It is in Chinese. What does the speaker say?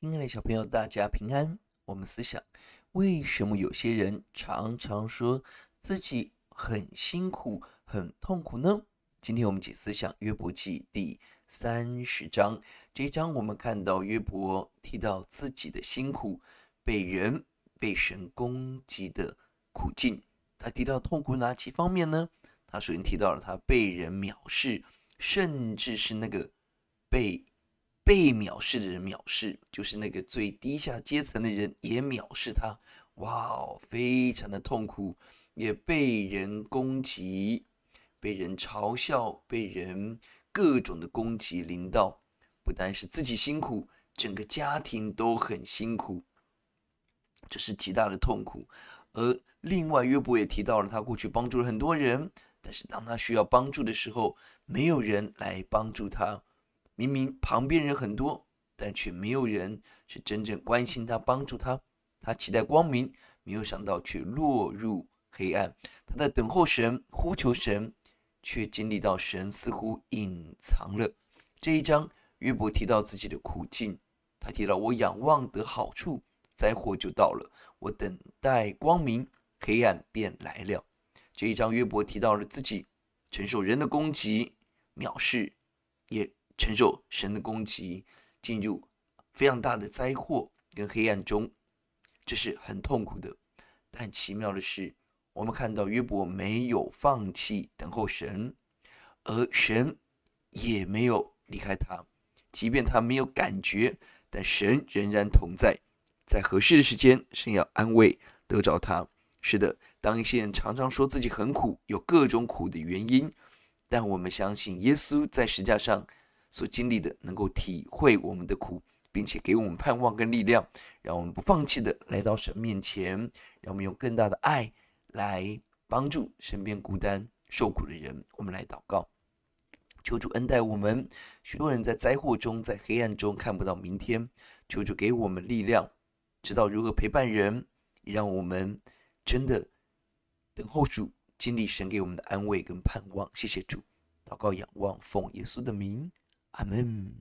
亲爱的小朋友，大家平安。我们思想，为什么有些人常常说自己很辛苦、很痛苦呢？今天我们解思想约伯记第三十章，这一章我们看到约伯提到自己的辛苦，被人、被神攻击的苦境。他提到痛苦哪几方面呢？他首先提到了他被人藐视，甚至是那个被。被藐视的人，藐视就是那个最低下阶层的人也藐视他，哇哦，非常的痛苦，也被人攻击，被人嘲笑，被人各种的攻击，领导，不单是自己辛苦，整个家庭都很辛苦，这是极大的痛苦。而另外，约伯也提到了，他过去帮助了很多人，但是当他需要帮助的时候，没有人来帮助他。明明旁边人很多，但却没有人是真正关心他、帮助他。他期待光明，没有想到却落入黑暗。他在等候神、呼求神，却经历到神似乎隐藏了。这一章约伯提到自己的苦境，他提到我仰望得好处，灾祸就到了；我等待光明，黑暗便来了。这一章约伯提到了自己承受人的攻击、藐视，也。承受神的攻击，进入非常大的灾祸跟黑暗中，这是很痛苦的。但奇妙的是，我们看到约伯没有放弃等候神，而神也没有离开他。即便他没有感觉，但神仍然同在，在合适的时间神要安慰得着他。是的，当一些人常常说自己很苦，有各种苦的原因，但我们相信耶稣在十字架上。所经历的，能够体会我们的苦，并且给我们盼望跟力量，让我们不放弃的来到神面前，让我们用更大的爱来帮助身边孤单受苦的人。我们来祷告，求主恩待我们。许多人在灾祸中，在黑暗中看不到明天，求主给我们力量，知道如何陪伴人，让我们真的等候主，经历神给我们的安慰跟盼望。谢谢主，祷告，仰望，奉耶稣的名。Amen.